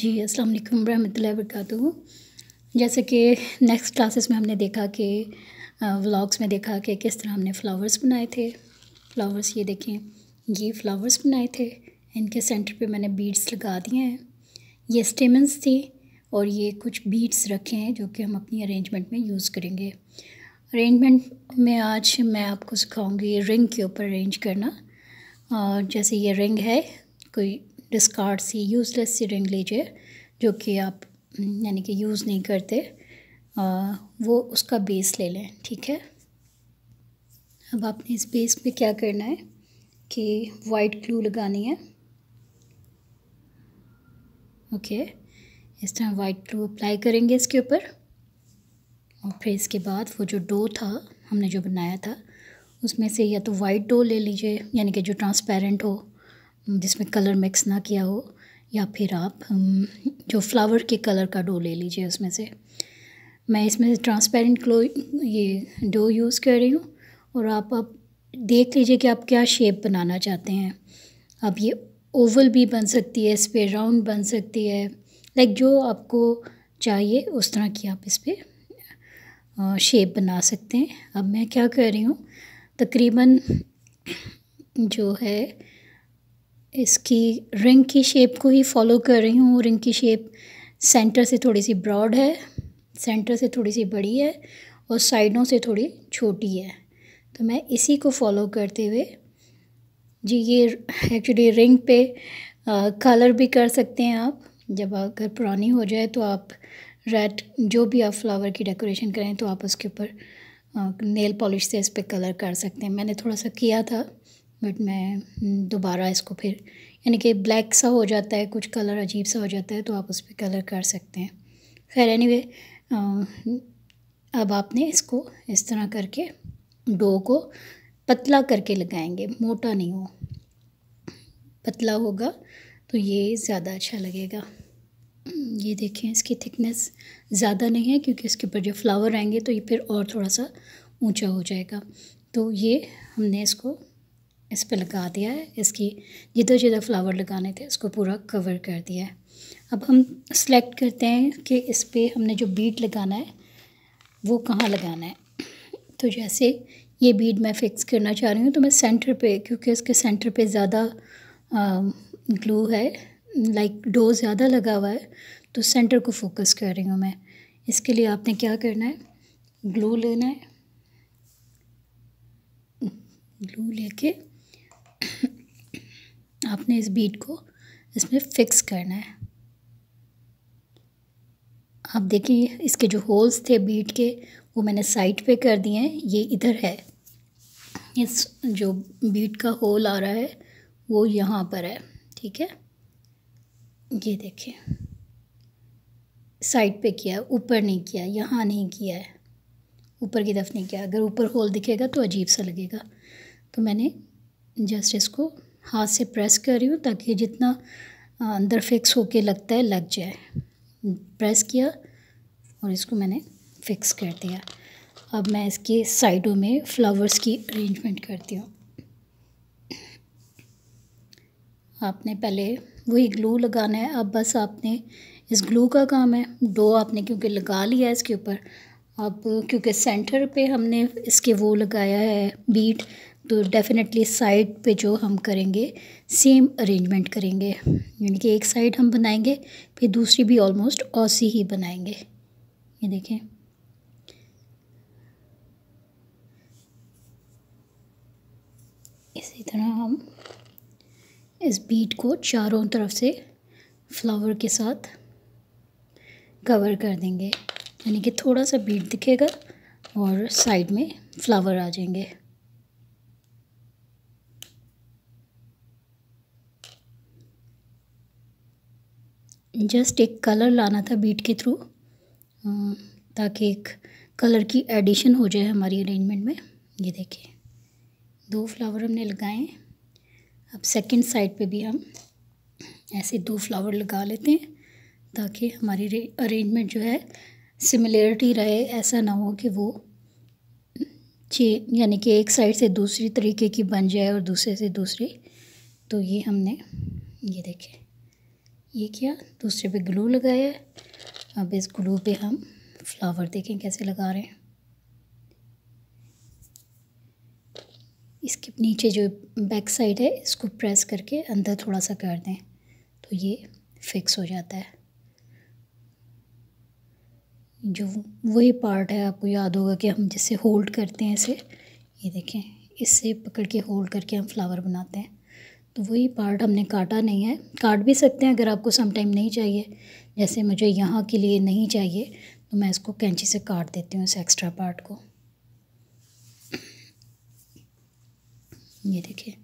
जी अस्सलाम वालेकुम रहमतुल्लाहि वबरकातुहू जैसे कि नेक्स्ट क्लासेस में हमने देखा कि व्लॉग्स में देखा कि किस तरह हमने फ़्लावर्स बनाए थे फ़्लावर्स ये देखें ये फ़्लावर्स बनाए थे इनके सेंटर पे मैंने बीड्स लगा दिए हैं ये स्टेमेंस थी और ये कुछ बीड्स रखे हैं जो कि हम अपनी अरेंजमेंट में यूज़ करेंगे अरेंजमेंट में आज मैं आपको सिखाऊँगी रिंग के ऊपर अरेंज करना और जैसे ये रिंग है कोई डिस्कार्ड सी यूज़लेस सी रिंग लीजिए जो कि आप यानी कि यूज़ नहीं करते आ, वो उसका बेस ले लें ठीक है अब आपने इस बेस पे क्या करना है कि वाइट ग्लू लगानी है ओके इस तरह वाइट ग्लू अप्लाई करेंगे इसके ऊपर और फिर इसके बाद वो जो डो था हमने जो बनाया था उसमें से या तो वाइट डो ले लीजिए यानी कि जो ट्रांसपेरेंट हो जिसमें कलर मिक्स ना किया हो या फिर आप जो फ्लावर के कलर का डो ले लीजिए उसमें से मैं इसमें ट्रांसपेरेंट क्लो ये डो यूज़ कर रही हूँ और आप अब देख लीजिए कि आप क्या शेप बनाना चाहते हैं अब ये ओवल भी बन सकती है इस पर राउंड बन सकती है लाइक जो आपको चाहिए उस तरह की आप इस पर शेप बना सकते हैं अब मैं क्या कर रही हूँ तकरीबन जो है इसकी रिंग की शेप को ही फॉलो कर रही हूँ रिंग की शेप सेंटर से थोड़ी सी ब्रॉड है सेंटर से थोड़ी सी बड़ी है और साइडों से थोड़ी छोटी है तो मैं इसी को फॉलो करते हुए जी ये एक्चुअली रिंग पे आ, कलर भी कर सकते हैं आप जब अगर पुरानी हो जाए तो आप रेड जो भी आप फ्लावर की डेकोरेशन करें तो आप उसके ऊपर नेल पॉलिश से इस पर कलर कर सकते हैं मैंने थोड़ा सा किया था बट मैं हम्म, दोबारा इसको फिर यानी कि ब्लैक सा हो जाता है कुछ कलर अजीब सा हो जाता है तो आप उस पर कलर कर सकते हैं खैर एनी वे अब आपने इसको इस तरह करके डो को पतला करके लगाएंगे मोटा नहीं हो पतला होगा तो ये ज़्यादा अच्छा लगेगा ये देखें इसकी थिकनेस ज़्यादा नहीं है क्योंकि इसके ऊपर जो फ्लावर आएंगे तो ये फिर और थोड़ा सा ऊंचा हो जाएगा तो ये हमने इसको इस पर लगा दिया है इसकी जिधर जिधर फ्लावर लगाने थे उसको पूरा कवर कर दिया है अब हम सेलेक्ट करते हैं कि इस पर हमने जो बीट लगाना है वो कहाँ लगाना है तो जैसे ये बीड मैं फ़िक्स करना चाह रही हूँ तो मैं सेंटर पे क्योंकि इसके सेंटर पे ज़्यादा ग्लू है लाइक डो ज़्यादा लगा हुआ है तो सेंटर को फोकस कर रही हूँ मैं इसके लिए आपने क्या करना है ग्लू लेना है ग्लू लेके आपने इस बीट को इसमें फिक्स करना है आप देखिए इसके जो होल्स थे बीट के वो मैंने साइड पे कर दिए हैं ये इधर है इस जो बीट का होल आ रहा है वो यहाँ पर है ठीक है ये देखिए साइड पे किया ऊपर नहीं किया यहाँ नहीं किया है ऊपर की तरफ नहीं किया अगर ऊपर होल दिखेगा तो अजीब सा लगेगा तो मैंने जस्ट इसको हाथ से प्रेस कर रही हूँ ताकि जितना अंदर फिक्स होके लगता है लग जाए प्रेस किया और इसको मैंने फिक्स कर दिया अब मैं इसके साइडों में फ्लावर्स की अरेंजमेंट करती हूँ आपने पहले वही ग्लू लगाना है अब बस आपने इस ग्लू का काम है डो आपने क्योंकि लगा लिया है इसके ऊपर अब क्योंकि सेंटर पे हमने इसके वो लगाया है बीट तो डेफ़िनेटली साइड पे जो हम करेंगे सेम अरेंजमेंट करेंगे यानी कि एक साइड हम बनाएंगे फिर दूसरी भी ऑलमोस्ट ऑसी ही बनाएंगे ये देखें इसी तरह हम इस बीट को चारों तरफ से फ्लावर के साथ कवर कर देंगे यानी कि थोड़ा सा बीट दिखेगा और साइड में फ्लावर आ जाएंगे जस्ट एक कलर लाना था बीट के थ्रू ताकि एक कलर की एडिशन हो जाए हमारी अरेंजमेंट में ये देखिए दो फ्लावर हमने लगाए अब सेकंड साइड पे भी हम ऐसे दो फ्लावर लगा लेते हैं ताकि हमारी अरेंजमेंट जो है सिमिलरिटी रहे ऐसा ना हो कि वो चे यानी कि एक साइड से दूसरी तरीके की बन जाए और दूसरे से दूसरी तो ये हमने ये देखें ये किया दूसरे पे ग्लू लगाया अब इस ग्लू पे हम फ्लावर देखें कैसे लगा रहे हैं इसके नीचे जो बैक साइड है इसको प्रेस करके अंदर थोड़ा सा कर दें तो ये फिक्स हो जाता है जो वही पार्ट है आपको याद होगा कि हम जिससे होल्ड करते हैं इसे ये देखें इससे पकड़ के होल्ड करके हम फ्लावर बनाते हैं तो वही पार्ट हमने काटा नहीं है काट भी सकते हैं अगर आपको समटाइम नहीं चाहिए जैसे मुझे यहाँ के लिए नहीं चाहिए तो मैं इसको कैंची से काट देती हूँ इस एक्स्ट्रा पार्ट को ये देखिए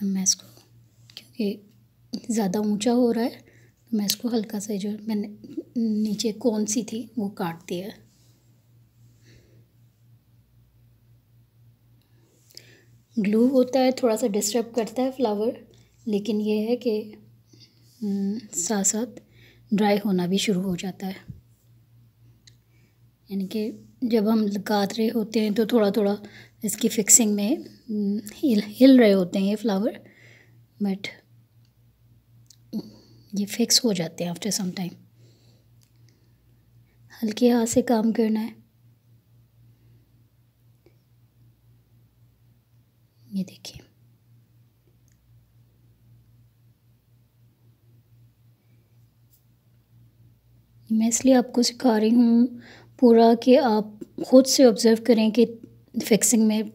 अब मैं इसको क्योंकि ज़्यादा ऊंचा हो रहा है तो मैं इसको हल्का सा जो मैंने नीचे कौन सी थी वो काट दिया है ग्लू होता है थोड़ा सा डिस्टर्ब करता है फ्लावर लेकिन ये है कि साथ साथ ड्राई होना भी शुरू हो जाता है यानी कि जब हम गात रहे होते हैं तो थोड़ा थोड़ा इसकी फिक्सिंग में हम्म, हिल हिल रहे होते हैं ये फ्लावर बट ये फिक्स हो जाते हैं आफ्टर सम टाइम हल्के हाथ से काम करना है ये देखिए मैं इसलिए आपको सिखा रही हूँ पूरा कि आप ख़ुद से ऑब्ज़र्व करें कि फिक्सिंग में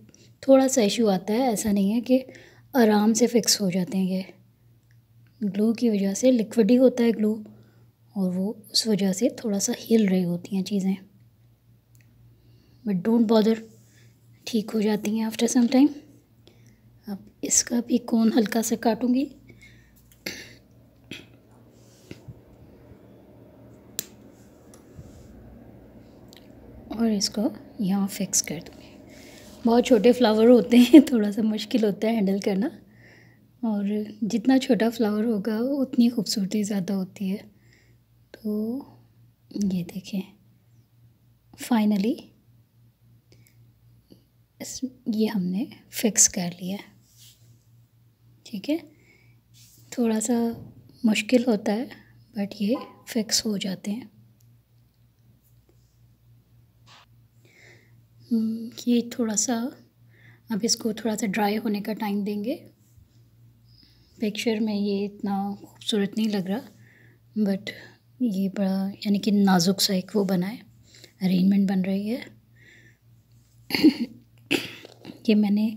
थोड़ा सा इशू आता है ऐसा नहीं है कि आराम से फिक्स हो जाते हैं ये ग्लू की वजह से लिक्विड ही होता है ग्लू और वो उस वजह से थोड़ा सा हिल रही होती हैं चीज़ें बट डोंट बॉदर ठीक हो जाती हैं आफ्टर सम टाइम अब इसका भी कोन हल्का सा काटूंगी और इसको यहाँ फिक्स कर दूँगी बहुत छोटे फ्लावर होते हैं थोड़ा सा मुश्किल होता है हैंडल करना और जितना छोटा फ्लावर होगा उतनी खूबसूरती ज़्यादा होती है तो ये देखें फाइनली ये हमने फिक्स कर लिया ठीक है थोड़ा सा मुश्किल होता है बट ये फिक्स हो जाते हैं हम्म, ये थोड़ा सा अब इसको थोड़ा सा ड्राई होने का टाइम देंगे पिक्चर में ये इतना खूबसूरत नहीं लग रहा बट ये बड़ा यानी कि नाजुक सा एक वो बना है अरेंजमेंट बन रही है ये मैंने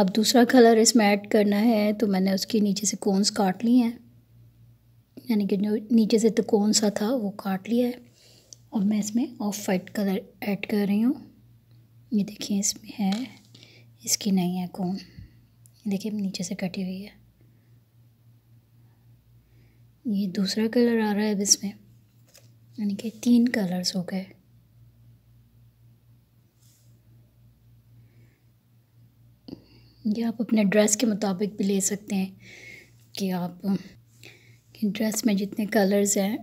अब दूसरा कलर इसमें ऐड करना है तो मैंने उसके नीचे से कोन्स काट लिए हैं यानी कि जो नीचे से तो कौन सा था वो काट लिया है और मैं इसमें ऑफ वाइट कलर ऐड कर रही हूँ ये देखिए इसमें है इसकी नहीं है कौन देखिए नीचे से कटी हुई है ये दूसरा कलर आ रहा है अब इसमें यानी कि तीन कलर्स हो गए ये आप अपने ड्रेस के मुताबिक भी ले सकते हैं कि आप कि ड्रेस में जितने कलर्स हैं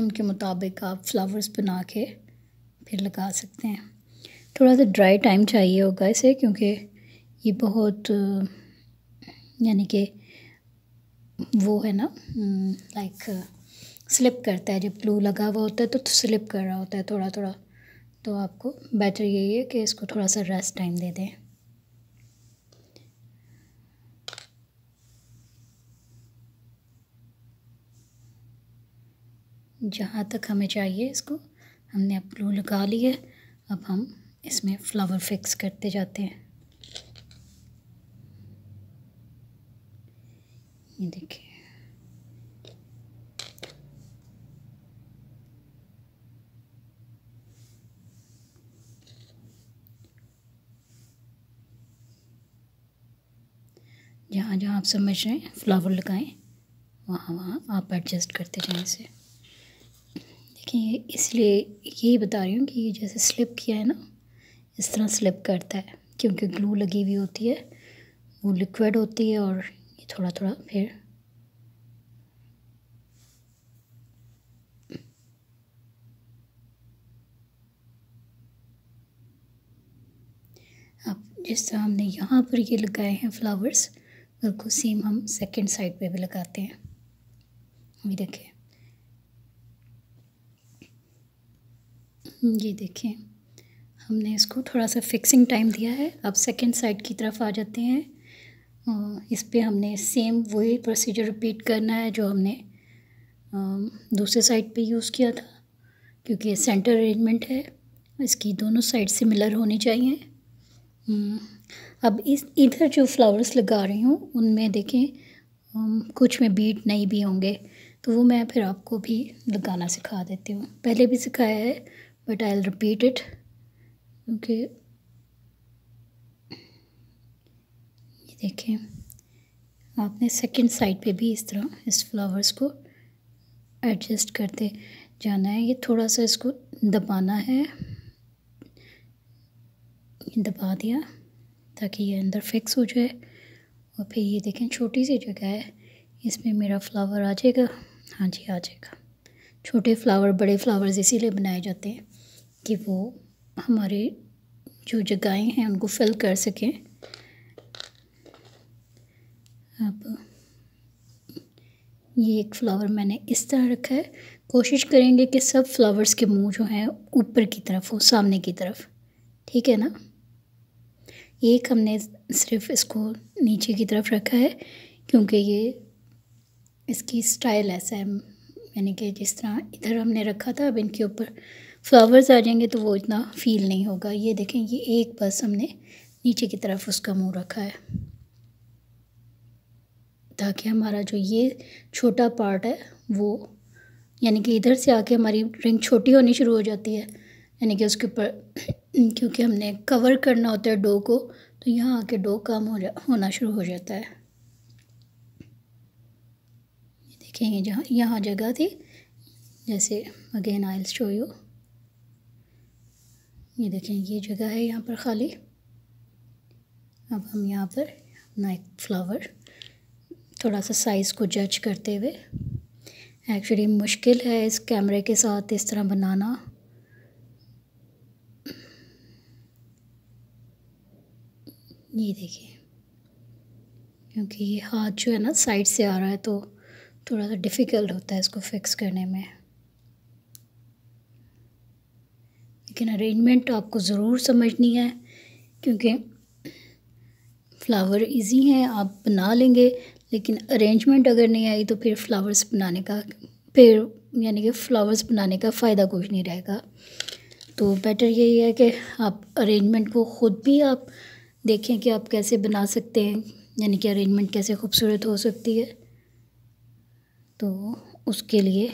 उनके मुताबिक आप फ्लावर्स बना के फिर लगा सकते हैं थोड़ा सा ड्राई टाइम चाहिए होगा इसे क्योंकि ये बहुत यानी कि वो है ना लाइक हम्म, स्लिप करता है जब ग्लू लगा हुआ होता है तो, तो स्लिप कर रहा होता है थोड़ा थोड़ा तो आपको बेटर यही है कि इसको थोड़ा सा रेस्ट टाइम दे दें जहाँ तक हमें चाहिए इसको हमने अब ग्लू लगा ली है अब हम इसमें फ्लावर फिक्स करते जाते हैं ये देखिए जहाँ जहाँ आप समझ रहे हैं फ्लावर लगाएं वहाँ वहाँ आप एडजस्ट करते जाएं इसे देखिए इसलिए यही बता रही हूँ कि ये जैसे स्लिप किया है ना इस तरह स्लिप करता है क्योंकि ग्लू लगी हुई होती है वो लिक्विड होती है और ये थोड़ा थोड़ा फिर अब जिस तरह हमने यहाँ पर ये लगाए हैं फ्लावर्स बिल्कुल सेम हम सेकंड साइड पे भी लगाते हैं अभी देखिए हम्म, ये देखिए हमने इसको थोड़ा सा फिक्सिंग टाइम दिया है अब सेकंड साइड की तरफ आ जाते हैं इस पर हमने सेम वही प्रोसीजर रिपीट करना है जो हमने दूसरे साइड पे यूज़ किया था क्योंकि ये सेंटर अरेंजमेंट है इसकी दोनों साइड सिमिलर होनी चाहिए हम्म, अब इस इधर जो फ्लावर्स लगा रही हूँ उनमें देखें कुछ में बीट नहीं भी होंगे तो वो मैं फिर आपको भी लगाना सिखा देती हूँ पहले भी सिखाया है but I'll repeat it okay ये देखें आपने सेकेंड साइड पे भी इस तरह इस फ्लावर्स को एडजस्ट करते जाना है ये थोड़ा सा इसको दबाना है दबा दिया ताकि ये अंदर फिक्स हो जाए और फिर ये देखें छोटी सी जगह है इसमें मेरा फ्लावर आ जाएगा हाँ जी आ जाएगा छोटे फ्लावर बड़े फ्लावर्स इसीलिए बनाए जाते हैं कि वो हमारे जो जगहें हैं उनको फिल कर सकें अब ये एक फ्लावर मैंने इस तरह रखा है कोशिश करेंगे कि सब फ्लावर्स के मुंह जो हैं ऊपर की तरफ हो सामने की तरफ ठीक है ना एक हमने सिर्फ इसको नीचे की तरफ रखा है क्योंकि ये इसकी स्टाइल ऐसा है यानी कि जिस तरह इधर हमने रखा था अब इनके ऊपर फ्लावर्स आ जाएंगे तो वो इतना फील नहीं होगा ये देखें ये एक बस हमने नीचे की तरफ उसका मुंह रखा है ताकि हमारा जो ये छोटा पार्ट है वो यानी कि इधर से आके हमारी रिंग छोटी होनी शुरू हो जाती है यानी कि उसके ऊपर क्योंकि हमने कवर करना होता है डो को तो यहाँ आके डो कम हो जा होना शुरू हो जाता है देखेंगे जहाँ यहाँ जगह थी जैसे अगेन आई शो यू ये देखें ये जगह है यहाँ पर खाली अब हम यहाँ पर अपना एक फ्लावर थोड़ा सा साइज़ को जज करते हुए एक्चुअली मुश्किल है इस कैमरे के साथ इस तरह बनाना ये देखिए क्योंकि ये हाथ जो है ना साइड से आ रहा है तो थोड़ा सा डिफ़िकल्ट होता है इसको फिक्स करने में लेकिन अरेंजमेंट तो आपको ज़रूर समझनी है क्योंकि फ्लावर इजी हैं आप बना लेंगे लेकिन अरेंजमेंट अगर नहीं आई तो फिर फ्लावर्स बनाने का फिर यानी कि फ्लावर्स बनाने का फ़ायदा कुछ नहीं रहेगा तो बेटर यही है कि आप अरेंजमेंट को ख़ुद भी आप देखें कि आप कैसे बना सकते हैं यानी कि अरेंजमेंट कैसे खूबसूरत हो सकती है तो उसके लिए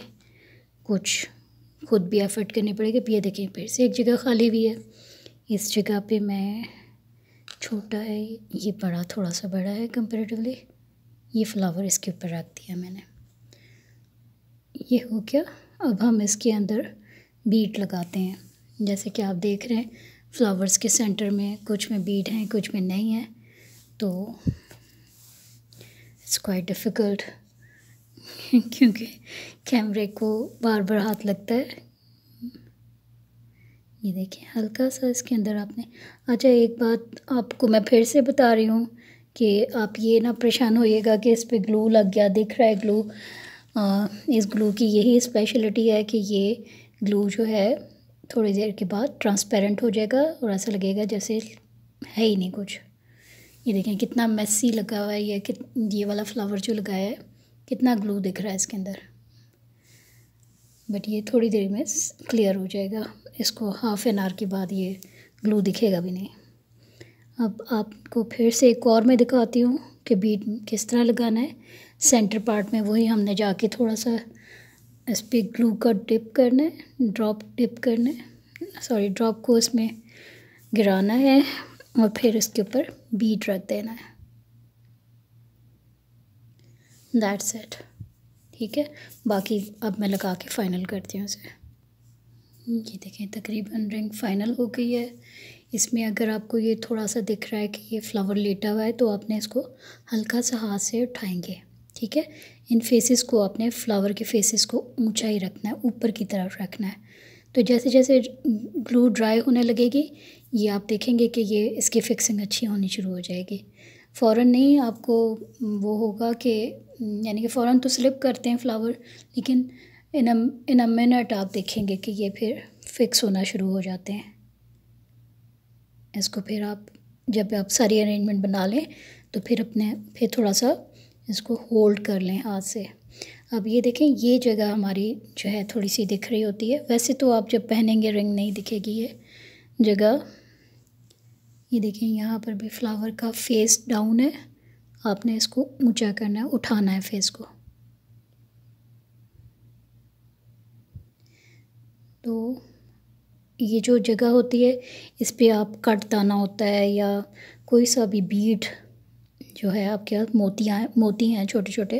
कुछ ख़ुद भी एफ़र्ट करनी पड़ेगी अब ये देखें फिर से एक जगह खाली हुई है इस जगह पे मैं छोटा है ये बड़ा थोड़ा सा बड़ा है कंपेरेटिवली ये फ्लावर इसके ऊपर रख दिया मैंने ये हो गया अब हम इसके अंदर बीट लगाते हैं जैसे कि आप देख रहे हैं फ्लावर्स के सेंटर में कुछ में बीट हैं कुछ में नहीं है तो इट्स क्वाइट डिफ़िकल्ट क्योंकि कैमरे को बार बार हाथ लगता है ये देखिए हल्का सा इसके अंदर आपने अच्छा एक बात आपको मैं फिर से बता रही हूँ कि आप ये ना परेशान होइएगा कि इस पर ग्लू लग गया दिख रहा है ग्लू आ, इस ग्लू की यही स्पेशलिटी है कि ये ग्लू जो है थोड़ी देर के बाद ट्रांसपेरेंट हो जाएगा और ऐसा लगेगा जैसे है ही नहीं कुछ ये देखें कितना मेसी लगा हुआ है ये कि ये वाला फ्लावर जो लगाया है कितना ग्लू दिख रहा है इसके अंदर बट ये थोड़ी देर में क्लियर हो जाएगा इसको हाफ एन आवर के बाद ये ग्लू दिखेगा भी नहीं अब आपको फिर से एक और मैं दिखाती हूँ कि बीट किस तरह लगाना है सेंटर पार्ट में वही हमने जाके थोड़ा सा इस पर ग्लू का डिप करना है ड्रॉप डिप करना है सॉरी ड्रॉप को इसमें गिराना है और फिर इसके ऊपर बीट रख देना है दैट्स एट ठीक है बाकी अब मैं लगा के फ़ाइनल करती हूँ उसे हम्म, ये देखें तकरीबन रिंग फ़ाइनल हो गई है इसमें अगर आपको ये थोड़ा सा दिख रहा है कि ये फ्लावर लेटा हुआ है तो आपने इसको हल्का सा हाथ से उठाएंगे ठीक है इन फेसेस को आपने फ्लावर के फेसेस को ऊंचा ही रखना है ऊपर की तरफ रखना है तो जैसे जैसे ग्लू ड्राई होने लगेगी ये आप देखेंगे कि ये इसकी फिक्सिंग अच्छी होनी शुरू हो जाएगी फ़ौरन नहीं आपको वो होगा कि यानी कि फ़ौरन तो स्लिप करते हैं फ्लावर लेकिन इन इन अ मिनट आप देखेंगे कि ये फिर फिक्स होना शुरू हो जाते हैं इसको फिर आप जब आप सारी अरेंजमेंट बना लें तो फिर अपने फिर थोड़ा सा इसको होल्ड कर लें हाथ से अब ये देखें ये जगह हमारी जो है थोड़ी सी दिख रही होती है वैसे तो आप जब पहनेंगे रिंग नहीं दिखेगी ये जगह ये देखें यहाँ पर भी फ्लावर का फेस डाउन है आपने इसको ऊंचा करना है उठाना है फेस को तो ये जो जगह होती है इस पर आप कट दाना होता है या कोई सा भी बीट जो है आपके पास मोतियाँ मोती हैं छोटे छोटे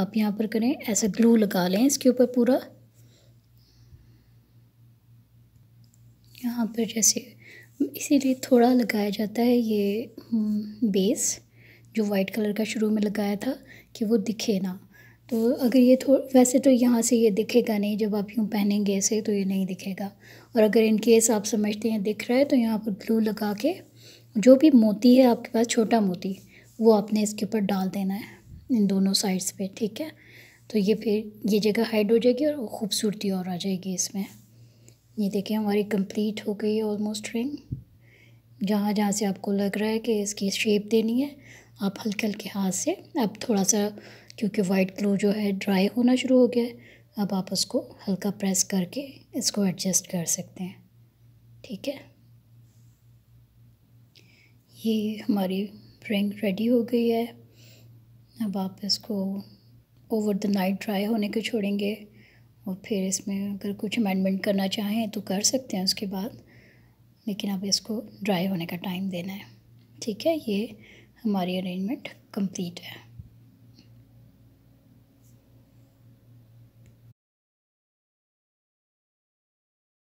आप यहाँ पर करें ऐसा ग्लू लगा लें इसके ऊपर पूरा यहाँ पर जैसे इसीलिए थोड़ा लगाया जाता है ये बेस हम्म, जो वाइट कलर का शुरू में लगाया था कि वो दिखे ना तो अगर ये थोड़ा वैसे तो यहाँ से ये दिखेगा नहीं जब आप यूँ पहनेंगे ऐसे तो ये नहीं दिखेगा और अगर इन केस आप समझते हैं दिख रहा है तो यहाँ पर ब्लू लगा के जो भी मोती है आपके पास छोटा मोती वो आपने इसके ऊपर डाल देना है इन दोनों साइड्स पे ठीक है तो ये फिर ये जगह हाइड हो जाएगी और खूबसूरती और आ जाएगी इसमें ये देखिए हमारी कंप्लीट हो गई है ऑलमोस्ट रिंग जहाँ जहाँ से आपको लग रहा है कि इसकी शेप देनी है आप हल्के हल्के हाथ से अब थोड़ा सा क्योंकि वाइट ग्लू जो है ड्राई होना शुरू हो गया है अब आप उसको हल्का प्रेस करके इसको एडजस्ट कर सकते हैं ठीक है ये हमारी रिंग रेडी हो गई है अब आप इसको ओवर द नाइट ड्राई होने को छोड़ेंगे और फिर इसमें अगर कुछ अमेंडमेंट करना चाहें तो कर सकते हैं उसके बाद लेकिन अब इसको ड्राई होने का टाइम देना है ठीक है ये हमारी अरेंजमेंट कंप्लीट है